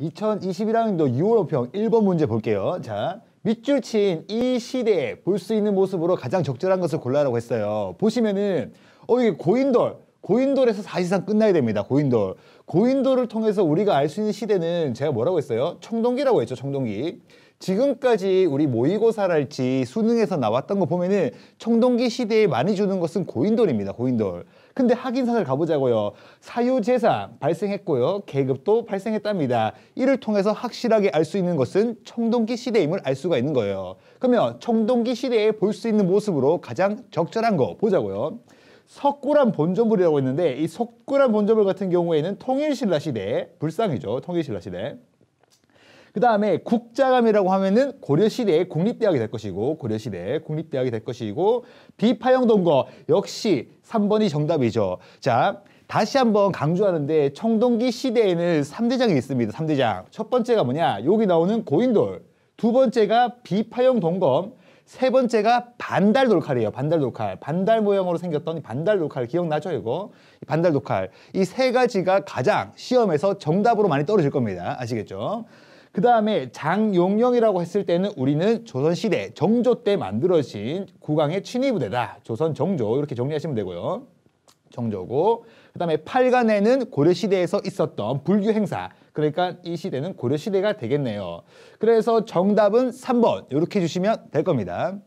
2021학년도 유월호평 1번 문제 볼게요. 자, 밑줄 친 이 시대에 볼 수 있는 모습으로 가장 적절한 것을 골라라고 했어요. 보시면은 어 이게 고인돌 고인돌에서 사실상 끝나야 됩니다. 고인돌. 고인돌을 통해서 우리가 알 수 있는 시대는 제가 뭐라고 했어요? 청동기라고 했죠. 청동기. 지금까지 우리 모의고사랄지 수능에서 나왔던 거 보면은 청동기 시대에 많이 주는 것은 고인돌입니다. 고인돌. 근데 학인사를 가보자고요. 사유재산 발생했고요. 계급도 발생했답니다. 이를 통해서 확실하게 알 수 있는 것은 청동기 시대임을 알 수가 있는 거예요. 그러면 청동기 시대에 볼 수 있는 모습으로 가장 적절한 거 보자고요. 석굴암 본조물이라고 했는데 이 석굴암 본조물 같은 경우에는 통일신라 시대, 불상이죠. 통일신라 시대. 그 다음에 국자감이라고 하면은 고려시대의 국립대학이 될 것이고 고려시대의 국립대학이 될 것이고 비파형 동거 역시 3번이 정답이죠. 자 다시 한번 강조하는데 청동기 시대에는 3대장이 있습니다. 3대장. 첫 번째가 뭐냐? 여기 나오는 고인돌. 두 번째가 비파형 동검. 세 번째가 반달 돌칼이에요. 반달 돌칼. 반달 모형으로 생겼던 반달 돌칼 기억나죠, 이거? 반달 돌칼. 이 세 가지가 가장 시험에서 정답으로 많이 떨어질 겁니다. 아시겠죠? 그 다음에 장용영이라고 했을 때는 우리는 조선시대 정조 때 만들어진 국왕의 친위부대다. 조선 정조 이렇게 정리하시면 되고요. 정조고 그 다음에 팔간에는 고려시대에서 있었던 불교 행사 그러니까 이 시대는 고려시대가 되겠네요. 그래서 정답은 3번 이렇게 해주시면 될 겁니다.